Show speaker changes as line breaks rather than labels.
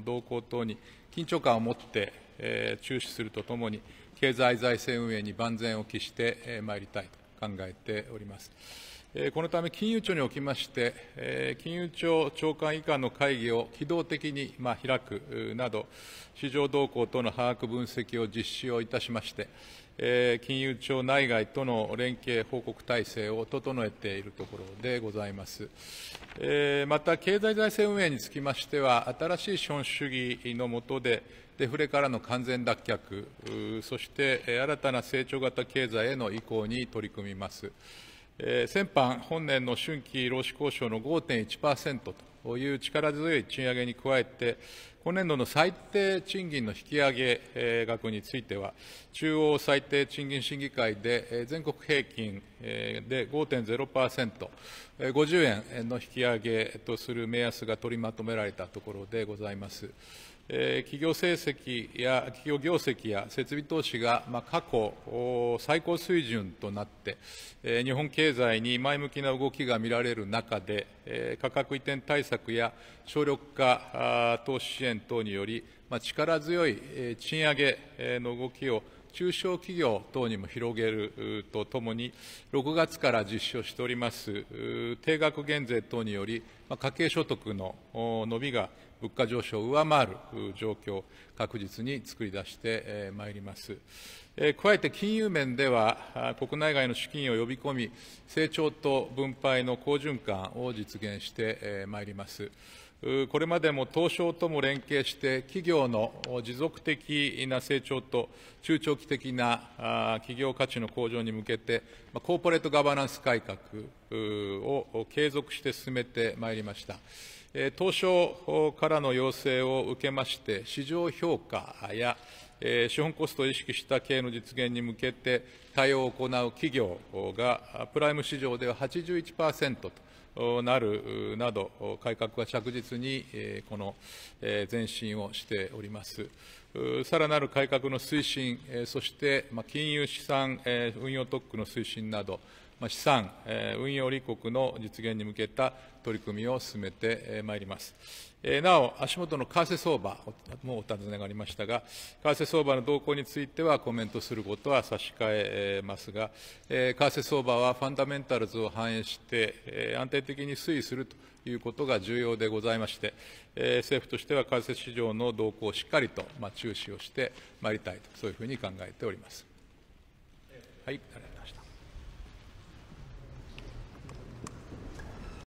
の動向等に緊張感を持って、えー、注視するとともに、経済財政運営に万全を期してまい、えー、りたいと考えております。えー、このため、金融庁におきまして、えー、金融庁長官以下の会議を機動的に、まあ、開くなど、市場動向等の把握分析を実施をいたしまして、金融庁内外との連携報告体制を整えているところでございます。また、経済財政運営につきましては、新しい資本主義の下で、デフレからの完全脱却、そして新たな成長型経済への移行に取り組みます。先般、本年の春季労使交渉の5.1%という力強い賃上げに加えて、今年度の最低賃金の引き上げ、額については、中央最低賃金審議会で、全国平均、で5.0%、ー、50円の引き上げとする目安が取りまとめられたところでございます。え企業成績や企業業績や設備投資が、ま過去最高水準となって、え日本経済に前向きな動きが見られる中で、え価格移転対策や省力化投資支援等により、ま力強い賃上げの動きを中小企業等にも広げるとともに、6月から実施をしております定額減税等により、家計所得の伸びが物価上昇を上回る状況、確実に作り出してまいります。加えて金融面では、国内外の資金を呼び込み、成長と分配の好循環を実現してまいります。これまでも東証とも連携して、企業の持続的な成長と中長期的な企業価値の向上に向けて、コーポレートガバナンス改革を継続して進めてまいりました。東証からの要請を受けまして、市場評価や資本コストを意識した経営の実現に向けて対応を行う企業が、プライム市場では81%と、なるなど、改革は着実にこの前進をしております。さらなる改革の推進、そして金融資産運用特区の推進など、資産運用利国の実現に向けた取り組みを進めてまいります。なお、足元の為替相場もお尋ねがありましたが、為替相場の動向についてはコメントすることは差し控えますが、為替相場はファンダメンタルズを反映して、安定的に推移するということが重要でございまして、政府としては為替市場の動向をしっかりと注視をしてまいりたいと、そういうふうに考えております。はい